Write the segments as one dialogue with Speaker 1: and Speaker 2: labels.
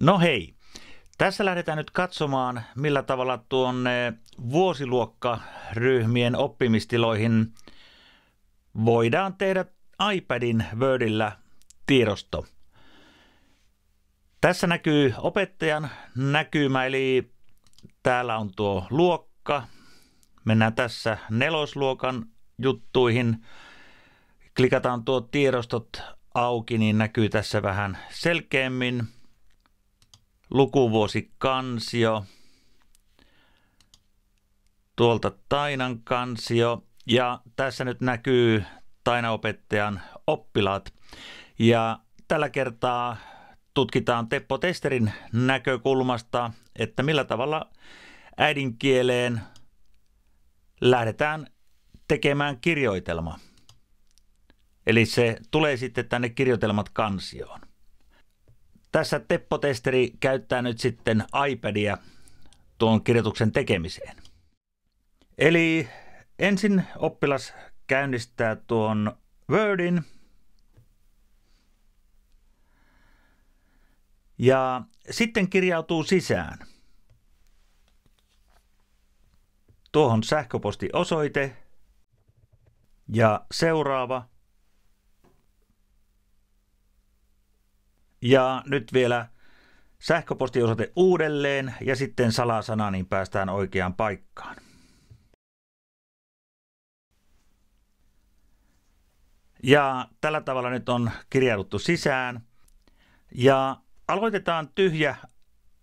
Speaker 1: No hei, tässä lähdetään nyt katsomaan, millä tavalla tuonne vuosiluokkaryhmien oppimistiloihin voidaan tehdä iPadin Wordillä tiedosto. Tässä näkyy opettajan näkymä, eli täällä on tuo luokka. Mennään tässä nelosluokan juttuihin. Klikataan tuo tiedostot auki, niin näkyy tässä vähän selkeämmin – lukuvuosikansio, tuolta Tainan kansio ja tässä nyt näkyy Tainaopettajan oppilaat. Ja tällä kertaa tutkitaan Teppo Testerin näkökulmasta, että millä tavalla äidinkieleen lähdetään tekemään kirjoitelma. Eli se tulee sitten tänne kirjoitelmat kansioon. Tässä Teppo Testeri käyttää nyt sitten iPadia tuon kirjoituksen tekemiseen. Eli ensin oppilas käynnistää tuon Wordin ja sitten kirjautuu sisään. Tuohon sähköpostiosoite ja seuraava – Ja nyt vielä sähköpostiosoite uudelleen ja sitten salasana, niin päästään oikeaan paikkaan. Ja tällä tavalla nyt on kirjauduttu sisään. Ja aloitetaan tyhjä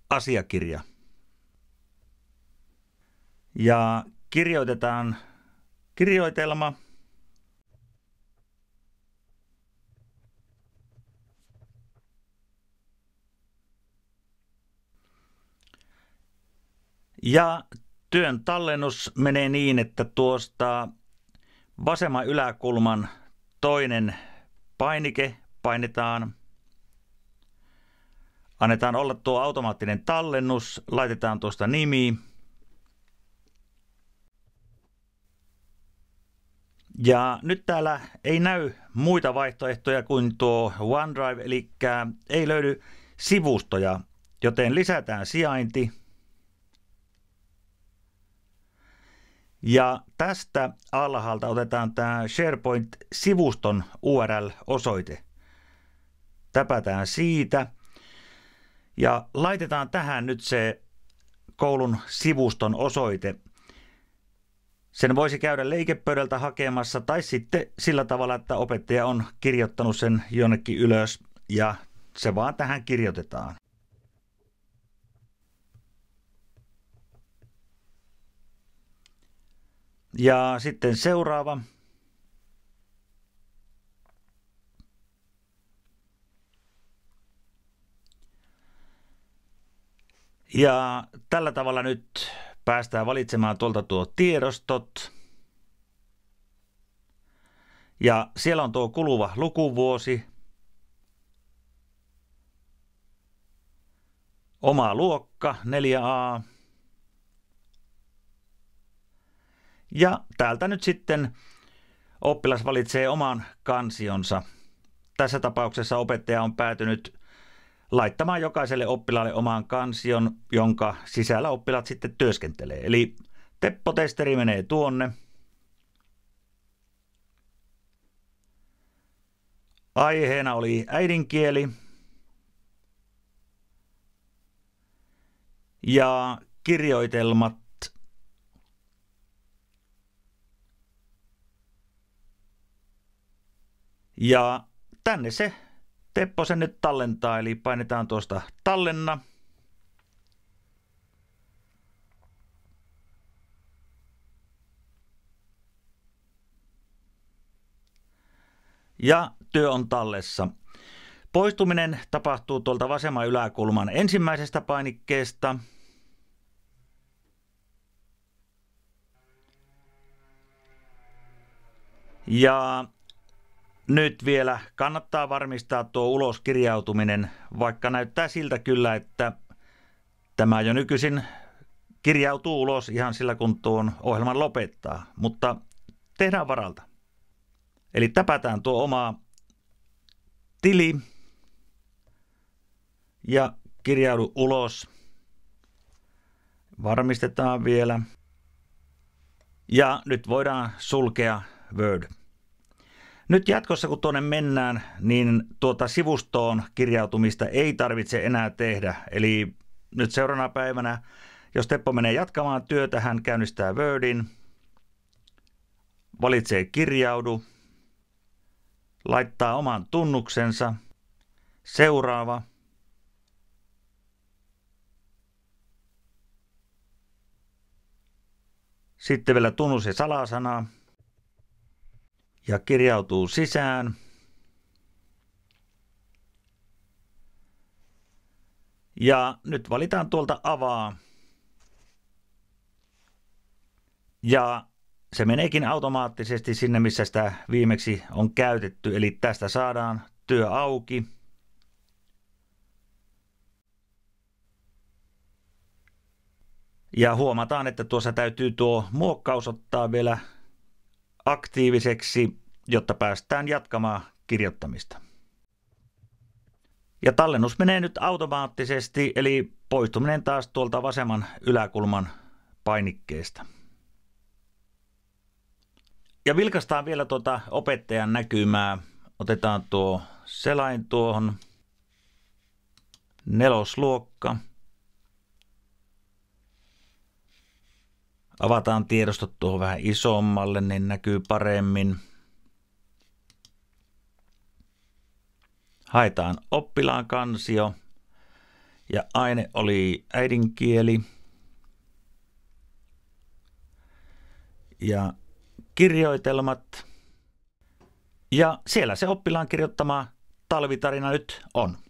Speaker 1: asiakirja. Ja kirjoitetaan kirjoitelma – Ja työn tallennus menee niin, että tuosta vasemman yläkulman toinen painike painetaan. Annetaan olla tuo automaattinen tallennus, laitetaan tuosta nimi. Ja nyt täällä ei näy muita vaihtoehtoja kuin tuo OneDrive, eli ei löydy sivustoja, joten lisätään sijainti. Ja tästä alhaalta otetaan tämä SharePoint-sivuston URL-osoite. Täpätään siitä ja laitetaan tähän nyt se koulun sivuston osoite. Sen voisi käydä leikepöydältä hakemassa tai sitten sillä tavalla, että opettaja on kirjoittanut sen jonnekin ylös ja se vaan tähän kirjoitetaan. Ja sitten seuraava. Ja tällä tavalla nyt päästään valitsemaan tuolta tuo tiedostot. Ja siellä on tuo kuluva lukuvuosi. Oma luokka 4A. Ja täältä nyt sitten oppilas valitsee oman kansionsa. Tässä tapauksessa opettaja on päätynyt laittamaan jokaiselle oppilaalle omaan kansion, jonka sisällä oppilaat sitten työskentelee. Eli teppotesteri menee tuonne. Aiheena oli äidinkieli. Ja kirjoitelmat Ja tänne se Teppo sen nyt tallentaa, eli painetaan tuosta tallenna. Ja työ on tallessa. Poistuminen tapahtuu tuolta vasemman yläkulman ensimmäisestä painikkeesta. Ja nyt vielä kannattaa varmistaa tuo uloskirjautuminen, vaikka näyttää siltä kyllä, että tämä jo nykyisin kirjautuu ulos ihan sillä, kun tuon ohjelman lopettaa, mutta tehdään varalta. Eli täpätään tuo oma tili ja kirjaudu ulos. Varmistetaan vielä. Ja nyt voidaan sulkea Word. Nyt jatkossa, kun tuonne mennään, niin tuota sivustoon kirjautumista ei tarvitse enää tehdä. Eli nyt seuraavana päivänä, jos Teppo menee jatkamaan työtä, hän käynnistää Wordin, valitsee kirjaudu, laittaa oman tunnuksensa, seuraava – Sitten vielä tunnus ja salasana ja kirjautuu sisään. Ja nyt valitaan tuolta avaa. Ja se meneekin automaattisesti sinne, missä sitä viimeksi on käytetty. Eli tästä saadaan työ auki. Ja huomataan, että tuossa täytyy tuo muokkaus ottaa vielä aktiiviseksi, jotta päästään jatkamaan kirjoittamista. Ja tallennus menee nyt automaattisesti, eli poistuminen taas tuolta vasemman yläkulman painikkeesta. Ja vilkastaan vielä tuota opettajan näkymää. Otetaan tuo selain tuohon nelosluokka. Avataan tiedostot tuohon vähän isommalle, niin näkyy paremmin. Haetaan oppilaan kansio ja aine oli äidinkieli. Ja kirjoitelmat. Ja siellä se oppilaan kirjoittama talvitarina nyt on.